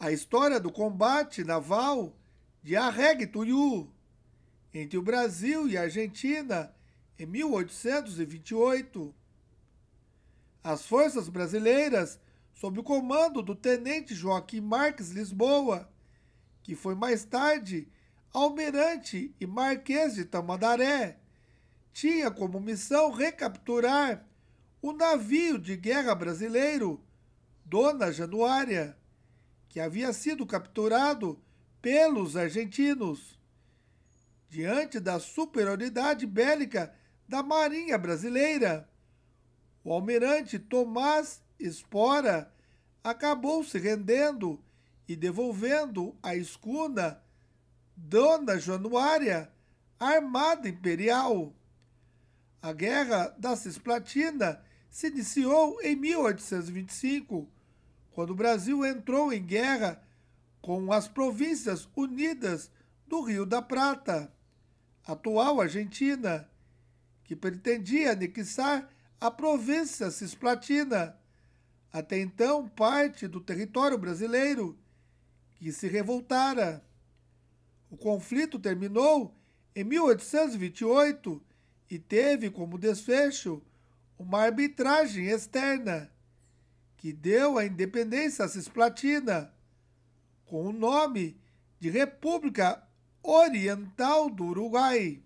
a história do combate naval de Arregue Turiú entre o Brasil e a Argentina em 1828. As forças brasileiras, sob o comando do tenente Joaquim Marques Lisboa, que foi mais tarde almirante e marquês de Tamandaré, tinha como missão recapturar o navio de guerra brasileiro Dona Januária que havia sido capturado pelos argentinos. Diante da superioridade bélica da Marinha Brasileira, o almirante Tomás Espora acabou se rendendo e devolvendo a escuna Dona Januária à Armada Imperial. A Guerra da Cisplatina se iniciou em 1825 quando o Brasil entrou em guerra com as Províncias Unidas do Rio da Prata, atual Argentina, que pretendia anexar a província cisplatina, até então parte do território brasileiro, que se revoltara. O conflito terminou em 1828 e teve como desfecho uma arbitragem externa que deu a independência à Cisplatina, com o nome de República Oriental do Uruguai.